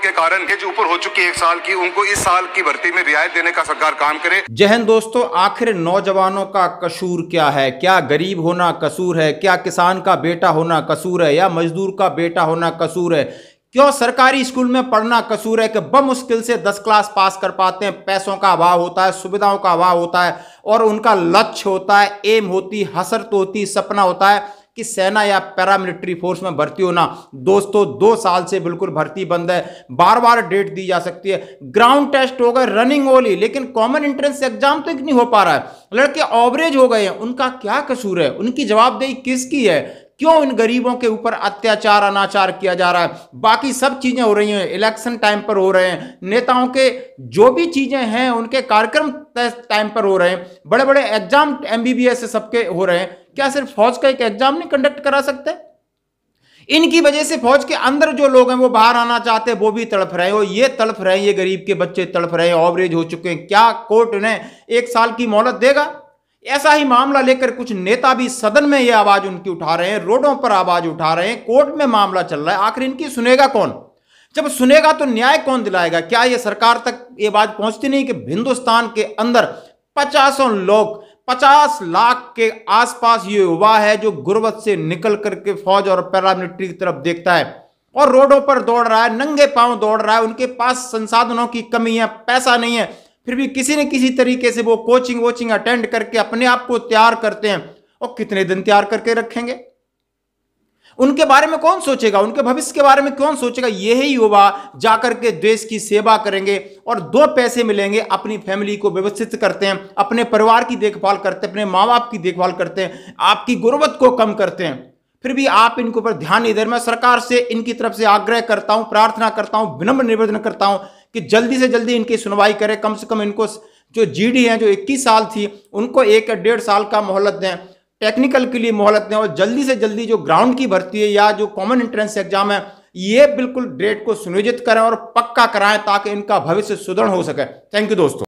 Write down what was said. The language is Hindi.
कोरोना के कारण जो ऊपर हो चुकी है एक साल की उनको इस साल की भर्ती में रियायत देने का सरकार काम करे जहन दोस्तों आखिर नौजवानों का कसूर क्या है क्या गरीब होना कसूर है क्या किसान का बेटा होना कसूर है या मजदूर का बेटा होना कसूर है क्यों सरकारी स्कूल में पढ़ना कसूर है कि मुश्किल से दस क्लास पास कर पाते हैं पैसों का अभाव होता है सुविधाओं का अभाव होता है और उनका लक्ष्य होता है एम होती हसरत होती सपना होता है कि सेना या पैरामिलिट्री फोर्स में भर्ती होना दोस्तों दो साल से बिल्कुल भर्ती बंद है बार बार डेट दी जा सकती है ग्राउंड टेस्ट हो गए रनिंग ओली लेकिन कॉमन एंट्रेंस एग्जाम तो एक नहीं हो पा रहा है लड़के ऑवरेज हो गए हैं उनका क्या कसूर है उनकी जवाबदेही किसकी है क्यों इन गरीबों के ऊपर अत्याचार अनाचार किया जा रहा है बाकी सब चीजें हो रही हैं इलेक्शन टाइम पर हो रहे हैं नेताओं के जो भी चीजें हैं उनके कार्यक्रम टाइम पर हो रहे हैं बड़े बड़े एग्जाम एमबीबीएस सबके हो रहे हैं क्या सिर्फ फौज का एक एग्जाम नहीं कंडक्ट करा सकते इनकी वजह से फौज के अंदर जो लोग हैं वो बाहर आना चाहते हैं वो भी तड़फ रहे हैं और ये तड़फ रहे हैं ये गरीब के बच्चे तड़फ रहे हैं ऑवरेज हो चुके हैं क्या कोर्ट उन्हें एक साल की मोहलत देगा ऐसा ही मामला लेकर कुछ नेता भी सदन में ये आवाज उनकी उठा रहे हैं रोडों पर आवाज उठा रहे हैं कोर्ट में मामला चल रहा है आखिर इनकी सुनेगा कौन जब सुनेगा तो न्याय कौन दिलाएगा क्या ये सरकार तक ये बात पहुंचती नहीं कि हिंदुस्तान के अंदर पचासों लोग पचास लाख के आसपास ये युवा है जो गुर्बत से निकल करके फौज और पैरामिलिट्री की तरफ देखता है और रोडों पर दौड़ रहा है नंगे पांव दौड़ रहा है उनके पास संसाधनों की कमी है पैसा नहीं है फिर भी किसी न किसी तरीके से वो कोचिंग वोचिंग अटेंड करके अपने आप को तैयार करते हैं और कितने दिन तैयार करके रखेंगे उनके बारे में कौन सोचेगा उनके भविष्य के बारे में कौन सोचेगा यही युवा जाकर के देश की सेवा करेंगे और दो पैसे मिलेंगे अपनी फैमिली को व्यवस्थित करते हैं अपने परिवार की देखभाल करते हैं अपने माँ बाप की देखभाल करते हैं आपकी गुर्बत को कम करते हैं फिर भी आप इनके ऊपर ध्यान नहीं दे रहे मैं सरकार से इनकी तरफ से आग्रह करता हूं प्रार्थना करता हूं विनम्र निवेदन करता हूं कि जल्दी से जल्दी इनकी सुनवाई करें कम से कम इनको जो जीडी हैं जो 21 साल थी उनको एक डेढ़ साल का मोहलत दें टेक्निकल के लिए मोहलत दें और जल्दी से जल्दी जो ग्राउंड की भर्ती है या जो कॉमन एंट्रेंस एग्जाम है ये बिल्कुल डेट को सुनियोजित करें और पक्का कराएं ताकि इनका भविष्य सुदृढ़ हो सके थैंक यू दोस्तों